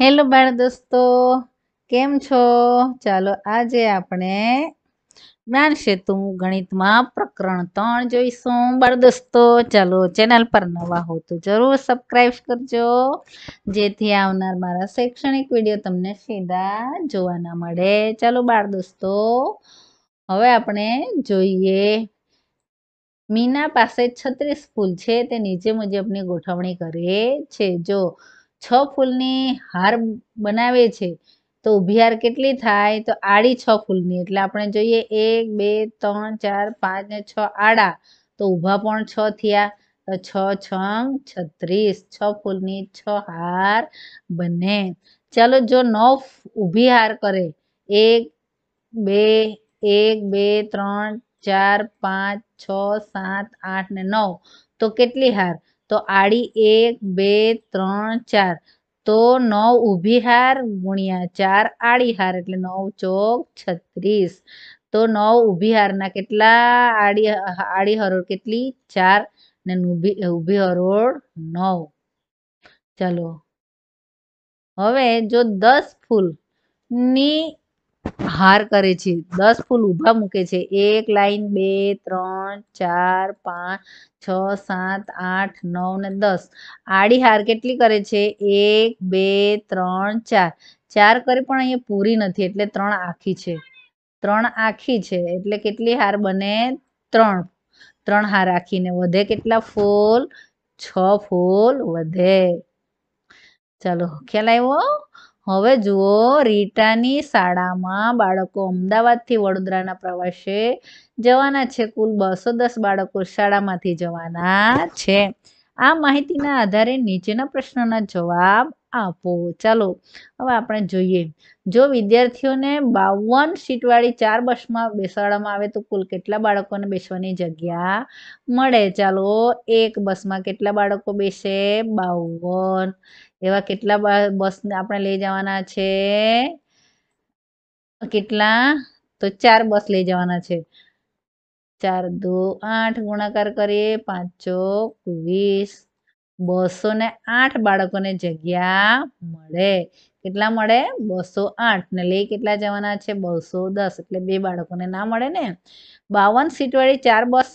hello બાળ દોસ્તો કેમ છો ચાલો આજે આપણે જ્ઞાન સેતુ ગણિતમાં પ્રકરણ ત્રણ જોઈશું બાળ દોસ્તો ચાલો ચેનલ પર નવા હો તો જરૂર સબસ્ક્રાઈબ કરજો જેથી આવનાર મારા શૈક્ષણિક વિડીયો તમને સીધા જોવાના મળે ચાલો બાળ દોસ્તો હવે આપણે જોઈએ મીના પાસે છત્રીસ ફૂલ છે તે નીચે મુજબની ગોઠવણી કરે છે જો છ ફૂલની હાર બનાવે છે તો ઊભી હાર કેટલી થાય તો આડી છ ફૂલની એટલે આપણે જોઈએ એક બે ત્રણ ચાર પાંચ ને છ આડા તો ઊભા પણ છ થયા તો છ છ છત્રીસ છ ફૂલની છ હાર બને ચાલો જો નવ ઊભી હાર કરે એક બે એક બે ત્રણ ચાર પાંચ છ સાત આઠ ને નવ તો કેટલી હાર તો આડી એક બે ત્રણ ચાર તો નવ ઊભી હાર ગુણ્યા ચાર આડી હાર એટલે નવ ચોક છત્રીસ તો નવ ઊભી હારના કેટલા આડી આડી હરોળ કેટલી ચાર ને ઊભી ઊભી હરોળ નવ ચાલો હવે જો દસ ફૂલની હાર કરે છે દસ ફૂલ ઉભા મૂકે છે એક લાઈન બે ત્રણ ચાર પાંચ છ સાત આઠ નવ ને દસ આડી હાર કેટલી કરે છે એક બે ત્રણ ચાર ચાર કરે પણ અહીંયા પૂરી નથી એટલે ત્રણ આખી છે ત્રણ આખી છે એટલે કેટલી હાર બને ત્રણ ત્રણ હાર આખીને વધે કેટલા ફૂલ છ ફૂલ વધે ચાલો ખ્યાલ આવ્યો હવે જુઓ રીટાની શાળામાં બાળકો અમદાવાદથી વડોદરાના પ્રવાસે જવાના છે કુલ બસો દસ બાળકો શાળામાંથી જવાના છે આ માહિતીના આધારે નીચેના પ્રશ્નોના જવાબ આપો ચાલો હવે આપણે જોઈએ જો વિદ્યાર્થીઓને બાવન સીટવાળી ચાર બસમાં બેસાડવામાં આવે તો કુલ કેટલા બાળકોને બેસવાની જગ્યા મળે ચાલો એક બસમાં કેટલા બાળકો બેસે બાવન એવા કેટલા બસને આપણે લઈ જવાના છે કેટલા તો ચાર બસ લઈ જવાના છે ચાર દો આઠ ગુણાકાર કરીએ પાંચ ચોક વીસ બસો ને આઠ બાળકોને જગ્યા મળે કેટલા મળે બસો આઠ ને લઈ કેટલા જવાના છે બસો દસ એટલે બે બાળકોને ના મળે ને બાવન સીટવાળી ચાર બસ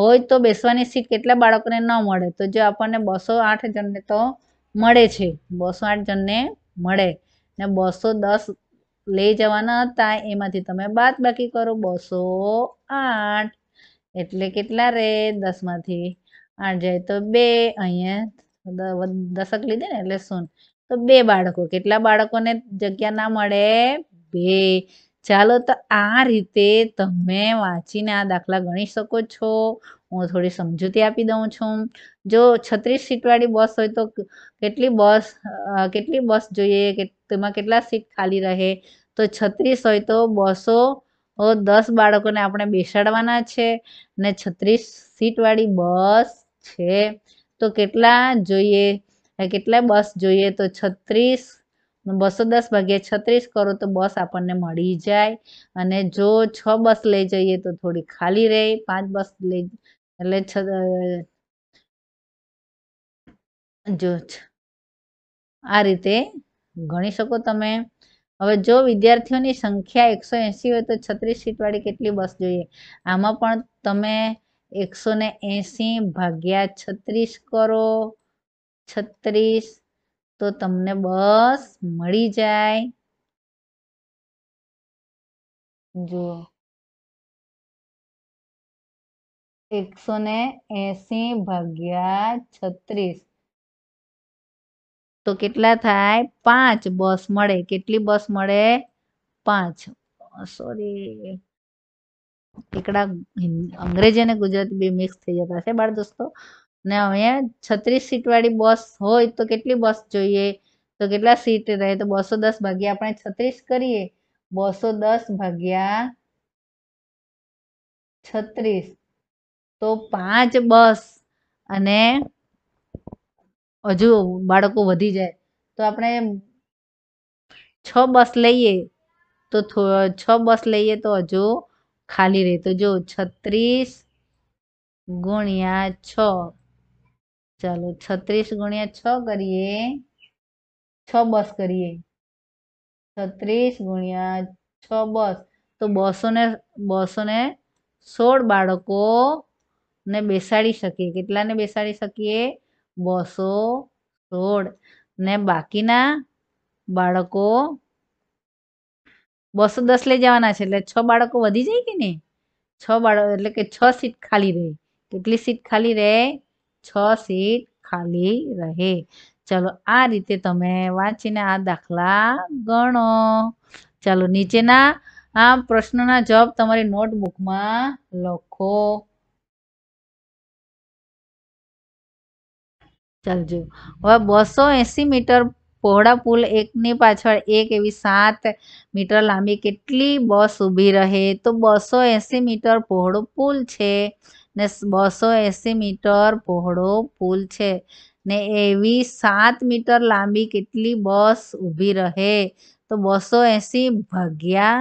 હોય તો બેસવાની સીટ કેટલા બાળકોને ન મળે તો જો આપણને બસો આઠ જણને તો મળે છે બસો આઠ જણને મળે ને બસો દસ લઈ જવાના હતા એમાંથી તમે બાદ બાકી કરો બસો આઠ એટલે કેટલા રે દસમાંથી આઠ જાય તો બે અહીંયા દશક લીધે ને એટલે શૂન્ય તો બે બાળકો કેટલા બાળકોને જગ્યા ના મળે બે ચાલો તો આ રીતે તમે વાંચીને આ દાખલા ગણી શકો છો હું થોડી સમજૂતી આપી દઉં છું જો છત્રીસ સીટવાળી બસ હોય તો કેટલી બસ કેટલી બસ જોઈએ તેમાં કેટલા સીટ ખાલી રહે તો છત્રીસ હોય તો બસો દસ બાળકોને આપણે બેસાડવાના છે ને છત્રીસ સીટવાળી બસ છે તો કેટલા જોઈએ કેટલા બસ જોઈએ તો છત્રીસ બસો દસ ભાગ્યા છત્રીસ કરો તો બસ આપણને મળી જાય અને જો છ બસ લઈ જઈએ તો થોડી ખાલી રહે પાંચ બસ લઈ એટલે જો આ રીતે ગણી શકો તમે હવે જો વિદ્યાર્થીઓની સંખ્યા એકસો એંસી હોય તો છત્રીસ સીટવાળી કેટલી બસ જોઈએ આમાં પણ તમે एक 180 भाग्या 36 करो 36 तो तमने बस मड़ी जाए जो 180 भाग्या 36 तो के पांच बस मे के बस मे पांच सॉरी એકડા અંગ્રેજી અને ગુજરાતી બે મિક્સ થઈ જતા છે બાળ દોસ્તો ને અહીંયા છત્રીસ સીટ વાળી બસ હોય તો કેટલી બસ જોઈએ તો કેટલા સીટ રહે તો બસો દસ ભાગ્યા આપણે છત્રીસ કરીએ બસો દસ ભાગ્યા છત્રીસ તો પાંચ બસ અને હજુ બાળકો વધી જાય તો આપણે છ બસ લઈએ તો છ બસ લઈએ તો હજુ ખાલી રહે તો જો છત્રીસ ગુણ્યા છ ચાલો છત્રીસ ગુણ્યા છ કરીએ છ બસ કરીએ છત્રીસ ગુણ્યા છ બસ તો બસો ને બસો ને સોળ બાળકો ને બેસાડી શકીએ કેટલાને બેસાડી શકીએ બસો સોળ ને બાકીના બાળકો બસો દસ લઈ જવાના છે એટલે છ બાળકો વધી જાય કે ને છ બાળક એટલે કે છ સીટ ખાલી રહે કેટલી સીટ ખાલી રહે છ સીટ ખાલી રહે ચલો આ રીતે તમે વાંચીને આ દાખલા ગણો ચાલો નીચેના આ પ્રશ્નના જવાબ તમારી નોટબુકમાં લખો ચાલજો હવે બસો એંસી મીટર પહોળા પુલ એકની પાછળ એક એવી સાત મીટર લાંબી કેટલી બસ ઊભી રહે તો બસો એંસી મીટર પહોળો પુલ છે ને બસો એંસી મીટર પહોળો પુલ છે ને એવી સાત મીટર લાંબી કેટલી બસ ઊભી રહે તો બસો એંસી ભાગ્યા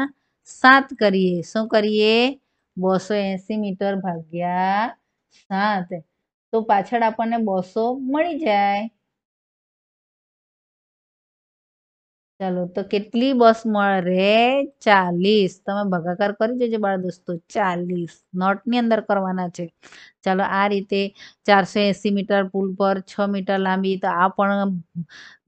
સાત કરીએ શું કરીએ બસો એંસી મીટર ભાગ્યા સાત તો પાછળ આપણને બસો મળી જાય ચાલો તો કેટલી બસ મળે ચાલીસ તમે ભાગાકાર કરી જજો બાળ દોસ્તો ચાલીસ નોટની અંદર કરવાના છે ચાલો આ રીતે ચારસો એંસી મીટર પુલ પર છ મીટર લાંબી તો આ પણ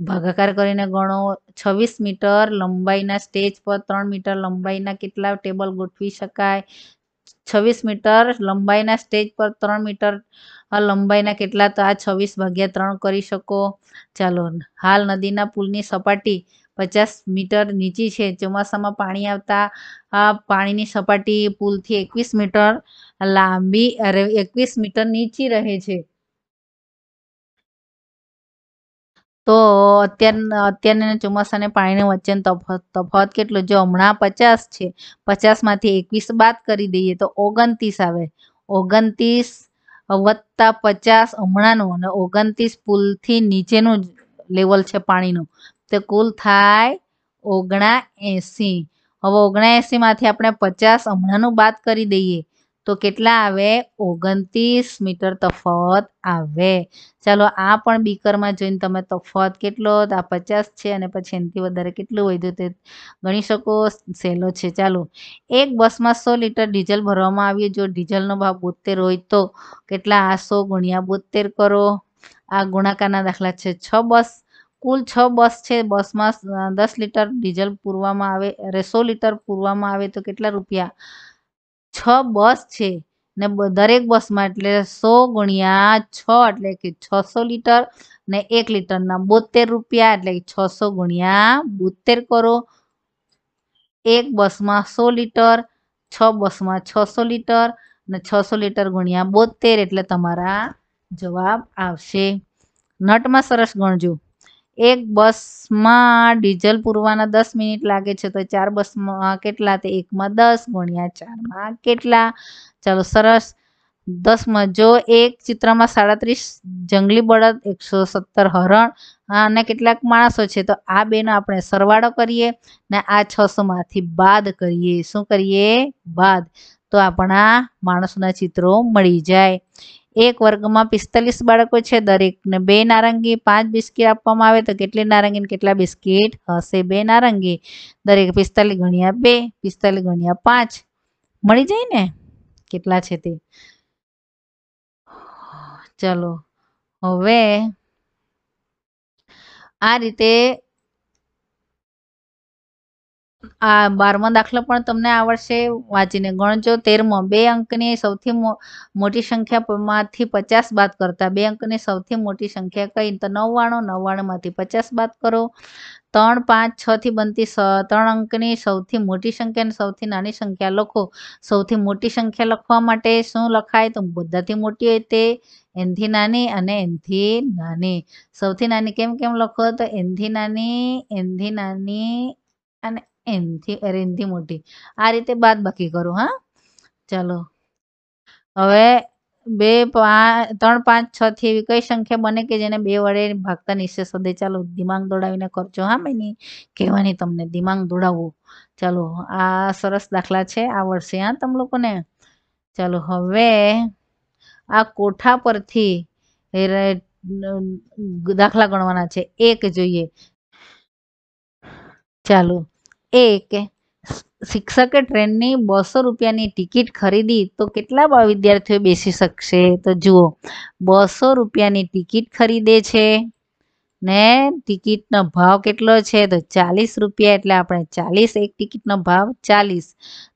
ભાગાકાર કરીને ગણો છવ્વીસ મીટર લંબાઈના સ્ટેજ પર ત્રણ મીટર લંબાઈના કેટલા ટેબલ ગોઠવી શકાય છવ્વીસ મીટર લંબાઈના સ્ટેજ પર ત્રણ મીટર લંબાઈના કેટલા તો આ છવ્વીસ ભાગ્યા ત્રણ કરી શકો ચાલો હાલ નદીના પુલની સપાટી પચાસ મીટર નીચી છે ચોમાસામાં પાણી આવતા પાણીની સપાટી પુલથી એકવીસ મીટર લાંબી એકવીસ મીટર નીચી રહે છે તો અત્યાર અત્યારના ચોમાસાને પાણીનો વચ્ચેનો તફાવત તફાવત કેટલો જો હમણાં પચાસ છે પચાસમાંથી એકવીસ બાદ કરી દઈએ તો ઓગણત્રીસ આવે ઓગણત્રીસ વત્તા પચાસ હમણાંનું અને ઓગણત્રીસ પુલથી નીચેનું લેવલ છે પાણીનું કુલ થાય ઓગણા એંસી હવે ઓગણા એંસીમાંથી આપણે પચાસ હમણાંનું બાદ કરી દઈએ તો કેટલા આવે ઓગણત્રીસ મીટર તફાવત આવે ચાલો આ પણ બીકરમાં જોઈને તમે તફાવત કેટલો આ પચાસ છે અને પછી એનાથી વધારે કેટલું વધ્યું તે ગણી શકો સહેલો છે ચાલો એક બસમાં સો લીટર ડીઝલ ભરવામાં આવ્યું જો ડીઝલનો ભાવ બોતેર હોય તો કેટલા આ સો ગુણ્યા બોતેર કરો આ ગુણાકારના દાખલા છે છ બસ કુલ છ બસ છે બસમાં દસ લીટર ડીઝલ પૂરવામાં આવે અરે સો લીટર પૂરવામાં આવે તો કેટલા રૂપિયા છ બસ છે ને દરેક બસમાં એટલે સો ગુણ્યા છ એટલે કે છસો લીટર ને એક લીટરના બોતેર રૂપિયા એટલે કે છસો ગુણ્યા બોતેર કરો એક બસમાં સો લીટર છ બસમાં છસો લીટર ને છસો લીટર ગુણ્યા બોતેર એટલે તમારા જવાબ આવશે નટમાં સરસ ગણજો એક બસમાં ડીઝલ પૂરવાના દસ મિનિટ લાગે છે તો ચાર બસમાં કેટલા તે એકમાં દસ ગુણ્યા ચારમાં કેટલા ચાલો સરસ દસમાં જો એક ચિત્રમાં સાડત્રીસ જંગલી બળદ એકસો સત્તર હરણ અને કેટલાક માણસો છે તો આ બેનો આપણે સરવાળો કરીએ ને આ છસોમાંથી બાદ કરીએ શું કરીએ બાદ તો આપણા માણસોના ચિત્રો મળી જાય એક વર્ગમાં પિસ્તાલીસ બાળકો છે દરેકને બે નારંગી પાંચ બિસ્કીટ આપવામાં આવે તો કેટલી નારંગી કેટલા બિસ્કીટ હશે બે નારંગી દરેક પિસ્તાલીસ ગુણ્યા બે પિસ્તાલીસ ગુણ્યા પાંચ મળી જાય ને કેટલા છે તે ચલો હવે આ રીતે આ બારમો દાખલો પણ તમને આવડશે વાંચીને ગણજો તેરમો બે અંકની સૌથી મોટી સંખ્યામાંથી પચાસ બાદ કરતા બે અંકની સૌથી મોટી સંખ્યા કહીને તો નવ્વાણું નવ્વાણુંમાંથી પચાસ બાદ કરો ત્રણ પાંચ છ થી બનતી ત્રણ અંકની સૌથી મોટી સંખ્યા અને સૌથી નાની સંખ્યા લખો સૌથી મોટી સંખ્યા લખવા માટે શું લખાય તો બધાથી મોટી હોય તે એનથી નાની અને એનથી નાની સૌથી નાની કેમ કેમ લખો તો એનથી નાની એનથી નાની અને એનથી એનથી મોટી આ રીતે બાદ બાકી કરું હા ચાલો હવે બે પાંચ ત્રણ પાંચ છ થી એવી કઈ સંખ્યા બને કે જેને બે વડે ભાગતા નિશેષ સદે ચાલો દિમાગ દોડાવીને કરજો હા બેની કહેવાની તમને દિમાગ દોડાવવું ચાલો આ સરસ દાખલા છે આ વર્ષે હા તમ લોકોને ચાલો હવે આ કોઠા પરથી દાખલા ગણવાના છે એક જોઈએ ચાલો એક શિક્ષકે ટ્રેનની બસો રૂપિયાની ટિકિટ ખરીદી તો કેટલા વિદ્યાર્થીઓ બેસી શકશે તો જુઓ બસો રૂપિયાની ટિકિટ ખરીદે છે ને ટિકિટનો ભાવ કેટલો છે તો ચાલીસ રૂપિયા એટલે આપણે ચાલીસ એક ટિકિટનો ભાવ ચાલીસ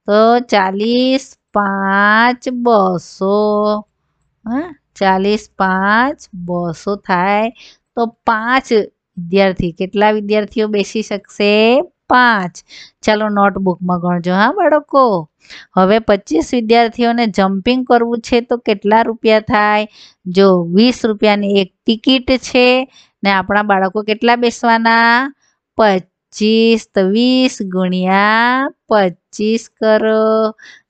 તો ચાલીસ પાંચ બસો હા ચાલીસ પાંચ બસો થાય તો પાંચ વિદ્યાર્થી કેટલા વિદ્યાર્થીઓ બેસી શકશે પાંચ ચાલો નોટબુકમાં ગણજો હા બાળકો હવે પચીસ વિદ્યાર્થીઓને જમ્પિંગ કરવું છે તો કેટલા રૂપિયા થાય જો વીસ રૂપિયાની એક ટિકિટ છે ને આપણા બાળકો કેટલા બેસવાના પચીસ તો વીસ ગુણ્યા પચીસ કરો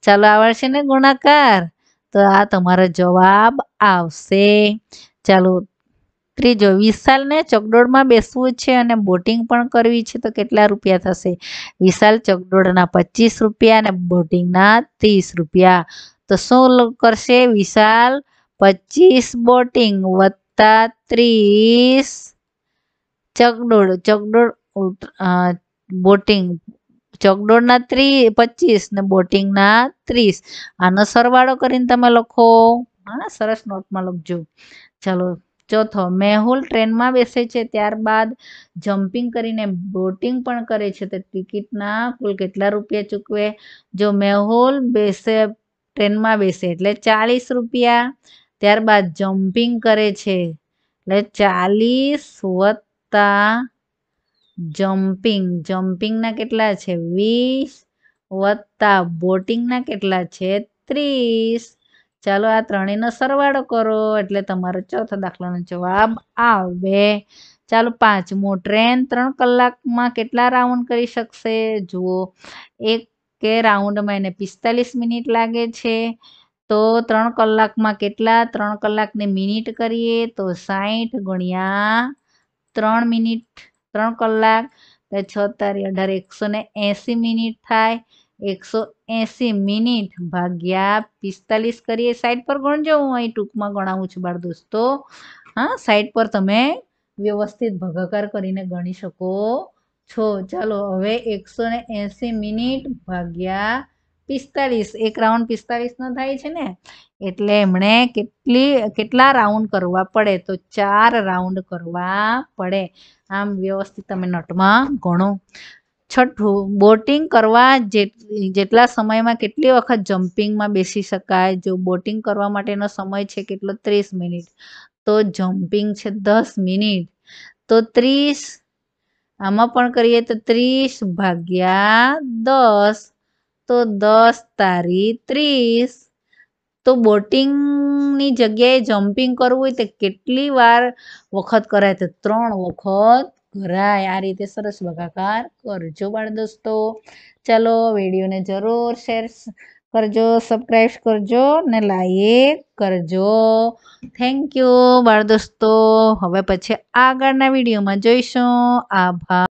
ચાલો આવડશે ને ગુણાકાર તો આ તમારો જવાબ આવશે ચાલો ત્રીજો વિશાલને ચકડોળમાં બેસવું છે અને બોટિંગ પણ કરવી છે તો કેટલા રૂપિયા થશે વિશાલ ચકડોળના પચીસ રૂપિયા અને બોટિંગના ત્રીસ રૂપિયા તો શું કરશે વિશાલ પચીસ બોટિંગ વત્તા ત્રીસ ચકડોળ ચકડોળ બોટિંગ ચકડોળના ત્રી પચીસ ને બોટિંગના ત્રીસ આનો સરવાળો કરીને તમે લખો હા સરસ નોટમાં લખજો ચાલો ચોથો મેહુલ ટ્રેનમાં બેસે છે ત્યારબાદ જમ્પિંગ કરીને બોટિંગ પણ કરે છે તો ટિકિટના કુલ કેટલા રૂપિયા ચૂકવે જો મેહુલ બેસે ટ્રેનમાં બેસે એટલે ચાલીસ રૂપિયા ત્યારબાદ જમ્પિંગ કરે છે એટલે ચાલીસ વત્તા જમ્પિંગ જમ્પિંગના કેટલા છે વીસ વત્તા બોટિંગના કેટલા છે ત્રીસ ચાલો આ ત્રણેયનો સરવાળો કરો એટલે તમારો ચોથો દાખલાનો જવાબ આવે ચાલો પાંચમો ટ્રેન ત્રણ કલાકમાં કેટલા રાઉન્ડ કરી શકશે જુઓ એક કે રાઉન્ડમાં એને પિસ્તાલીસ મિનિટ લાગે છે તો ત્રણ કલાકમાં કેટલા ત્રણ કલાકને મિનિટ કરીએ તો સાહીઠ ગુણ્યા ત્રણ મિનિટ ત્રણ કલાક છ તારી અઢાર એકસો ને એંસી મિનિટ થાય એકસો એંસી મિનિટ ભાગ્યા પિસ્તાલીસ કરીએ સાઈડ પર ગણજો હું અહીં ટૂંકમાં ગણાવું છું બાળ દોસ્તો હા સાઈડ પર તમે વ્યવસ્થિત ભગાકાર કરીને ગણી શકો છો ચાલો હવે એકસો ને મિનિટ ભાગ્યા પિસ્તાલીસ એક રાઉન્ડ પિસ્તાલીસનો થાય છે ને એટલે એમણે કેટલી કેટલા રાઉન્ડ કરવા પડે તો ચાર રાઉન્ડ કરવા પડે આમ વ્યવસ્થિત તમે નટમાં ગણો છઠ્ઠું બોટિંગ કરવા જેટલા સમયમાં કેટલી વખત જમ્પિંગમાં બેસી શકાય જો બોટિંગ કરવા માટેનો સમય છે કેટલો ત્રીસ મિનિટ તો જમ્પિંગ છે દસ મિનિટ તો ત્રીસ આમાં પણ કરીએ તો ત્રીસ ભાગ્યા દસ તો દસ તારી ત્રીસ તો બોટિંગની જગ્યાએ જમ્પિંગ કરવું હોય તો કેટલી વાર વખત કરાય તો ત્રણ વખત ભરાય આ રીતે સરસ ભાગાકાર કરજો બાળદોસ્તો દોસ્તો ચલો વિડીયોને જરૂર શેર કરજો સબસ્ક્રાઈબ કરજો ને લાઈક કરજો થેન્ક યુ બાળદોસ્તો હવે પછી આગળના વિડીયોમાં જોઈશું આભાર